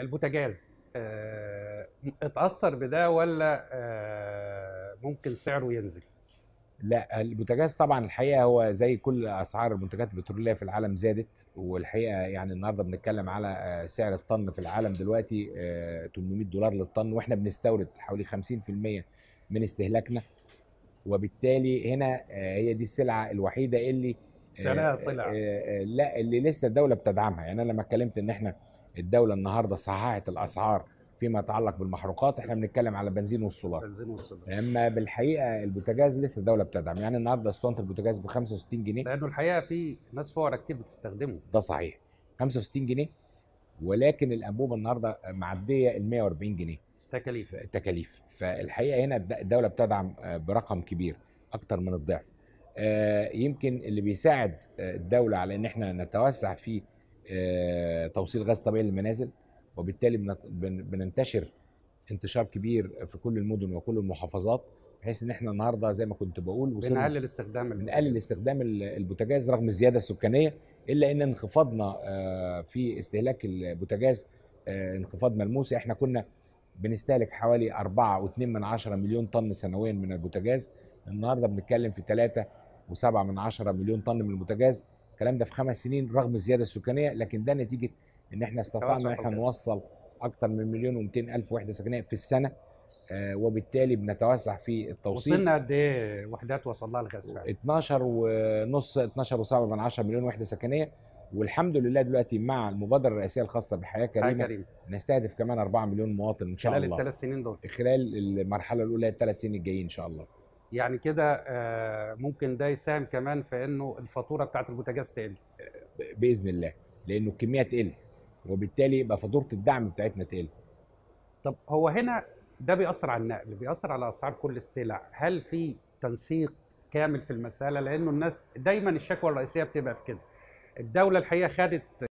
البوتاجاز آه، اتاثر بده ولا آه، ممكن سعره ينزل لا البوتاجاز طبعا الحقيقه هو زي كل اسعار المنتجات البتروليه في العالم زادت والحقيقه يعني النهارده بنتكلم على آه، سعر الطن في العالم دلوقتي 800 دولار للطن واحنا بنستورد حوالي 50% من استهلاكنا وبالتالي هنا هي دي السلعه الوحيده اللي سعرها طلع لا اللي لسه الدوله بتدعمها يعني انا لما اتكلمت ان احنا الدوله النهارده صححت الاسعار فيما يتعلق بالمحروقات احنا بنتكلم على البنزين والسولار بنزين والسولار اما بالحقيقه البوتاجاز لسه الدوله بتدعم يعني النهارده اسطوانه البوتاجاز ب 65 جنيه لانه الحقيقه في ناس فقراء كتير بتستخدمه ده صحيح 65 جنيه ولكن الانبوبه النهارده معديه ال 140 جنيه تكاليف تكاليف فالحقيقه هنا الدوله بتدعم آه، برقم كبير اكتر من الضعف آه، يمكن اللي بيساعد آه، الدوله على ان احنا نتوسع في آه، توصيل غاز طبيعي للمنازل وبالتالي بننتشر انتشار كبير في كل المدن وكل المحافظات بحيث ان احنا النهارده زي ما كنت بقول وصلنا بنقلل استخدام بنقلل استخدام البوتاجاز رغم الزياده السكانيه الا ان انخفاضنا آه، في استهلاك البوتاجاز آه، انخفاض ملموس احنا كنا بنستهلك حوالي 4.2 من 10 مليون طن سنويا من البوتاجاز النهارده بنتكلم في 3.7 من 10 مليون طن من البوتاجاز الكلام ده في خمس سنين رغم الزياده السكانيه لكن ده نتيجه ان احنا استطعنا ان احنا نوصل اكثر من مليون و الف وحده سكنيه في السنه آه، وبالتالي بنتوسع في التوصيل وصلنا قد ايه وحدات وصل لها الغاز فعلا 12 ونص 12 و7 من 10 مليون وحده سكنيه والحمد لله دلوقتي مع المبادره الرئاسيه الخاصه بحياه كريمه كريم. نستهدف كمان 4 مليون مواطن ان شاء خلال الله خلال الثلاث سنين دول خلال المرحله الاولى الثلاث سنين الجايين ان شاء الله يعني كده آه، ممكن ده يساهم كمان في انه الفاتوره بتاعت البوتاجاز تقل باذن الله لانه الكميه تقل وبالتالي يبقى فاتوره الدعم بتاعتنا تقل طب هو هنا ده بيأثر على النقل بيأثر على اسعار كل السلع هل في تنسيق كامل في المساله لانه الناس دايما الشكوى الرئيسيه بتبقى في كده الدوله الحقيقه خدت